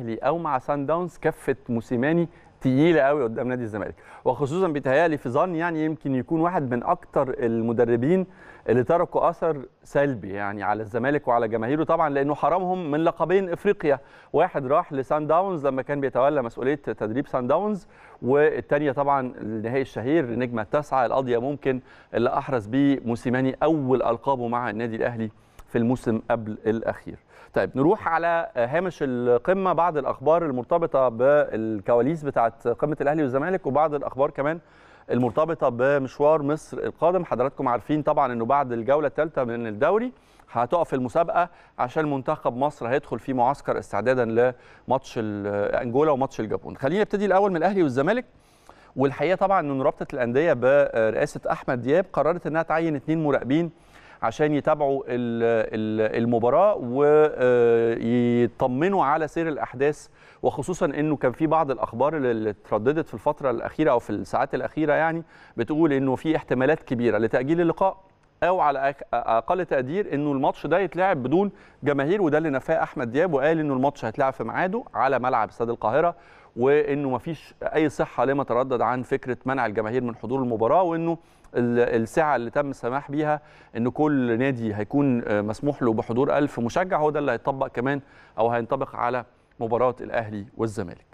الاهلي او مع سان داونز كفه موسيماني تقيله قوي قدام نادي الزمالك وخصوصا بيتهيألي في ظني يعني يمكن يكون واحد من اكتر المدربين اللي تركوا اثر سلبي يعني على الزمالك وعلى جماهيره طبعا لانه حرمهم من لقبين افريقيا واحد راح لسان داونز لما كان بيتولى مسؤوليه تدريب سان داونز والثانيه طبعا النهائي الشهير نجمه التاسعه القضيه ممكن اللي احرز بيه موسيماني اول القابه مع النادي الاهلي في الموسم قبل الأخير طيب نروح على آه، هامش القمة بعض الأخبار المرتبطة بالكواليس بتاعه قمة الأهلي والزمالك وبعض الأخبار كمان المرتبطة بمشوار مصر القادم حضراتكم عارفين طبعا أنه بعد الجولة الثالثة من الدوري هتقف المسابقه عشان منتخب مصر هيدخل في معسكر استعدادا لماتش آه، انجولا وماتش الجابون خلينا نبتدي الاول من الاهلي والزمالك والحقيقه طبعا ان رابطه الانديه برئاسه احمد دياب قررت انها تعين اثنين مراقبين عشان يتابعوا المباراه ويطمنوا آه، على سير الاحداث وخصوصا انه كان في بعض الاخبار اللي ترددت في الفتره الاخيره او في الساعات الاخيره يعني بتقول انه في احتمالات كبيره لتاجيل اللقاء او على اقل تقدير انه الماتش ده يتلعب بدون جماهير وده اللي نفاه احمد دياب وقال انه الماتش هيتلعب في ميعاده على ملعب استاد القاهره وانه ما فيش اي صحه لما تردد عن فكره منع الجماهير من حضور المباراه وانه السعه اللي تم السماح بيها ان كل نادي هيكون آه، مسموح له بحضور ألف مشجع هو ده اللي هيطبق كمان او هينطبق على مباراه الاهلي والزمالك